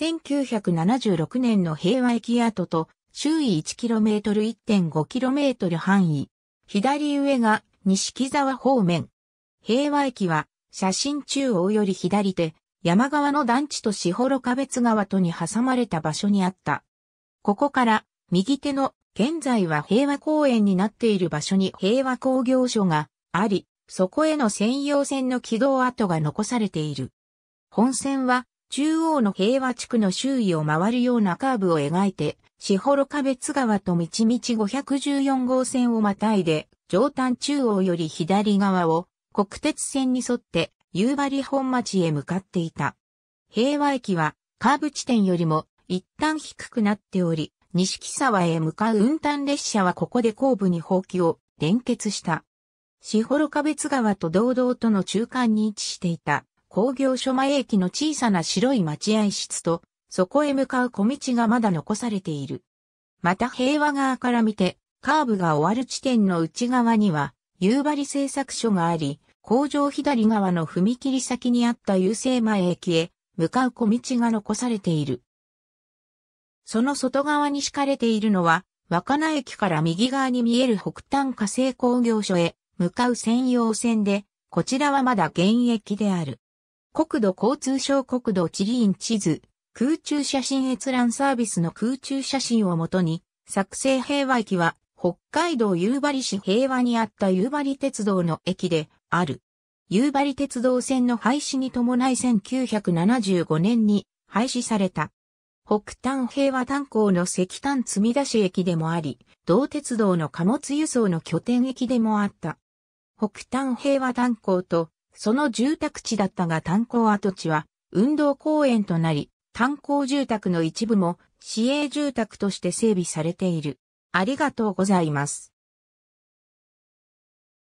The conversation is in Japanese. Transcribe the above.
1976年の平和駅跡と周囲 1km1.5km 範囲。左上が西木沢方面。平和駅は写真中央より左手、山側の団地と四方ろ壁津川とに挟まれた場所にあった。ここから右手の現在は平和公園になっている場所に平和工業所があり、そこへの専用線の軌道跡が残されている。本線は中央の平和地区の周囲を回るようなカーブを描いて、シホロカ川と道々514号線をまたいで、上端中央より左側を国鉄線に沿って夕張本町へ向かっていた。平和駅はカーブ地点よりも一旦低くなっており、西木沢へ向かう運搬列車はここで後部に放棄を連結した。シホロカ川と堂々との中間に位置していた。工業所前駅の小さな白い待合室と、そこへ向かう小道がまだ残されている。また平和側から見て、カーブが終わる地点の内側には、夕張製作所があり、工場左側の踏切先にあった郵政前駅へ向かう小道が残されている。その外側に敷かれているのは、若菜駅から右側に見える北端火星工業所へ向かう専用線で、こちらはまだ現役である。国土交通省国土地理院地図、空中写真閲覧サービスの空中写真をもとに、作成平和駅は、北海道夕張市平和にあった夕張鉄道の駅である。夕張鉄道線の廃止に伴い1975年に廃止された。北端平和炭鉱の石炭積み出し駅でもあり、同鉄道の貨物輸送の拠点駅でもあった。北端平和炭鉱とその住宅地だったが炭鉱跡地は運動公園となり、炭鉱住宅の一部も市営住宅として整備されている。ありがとうございます。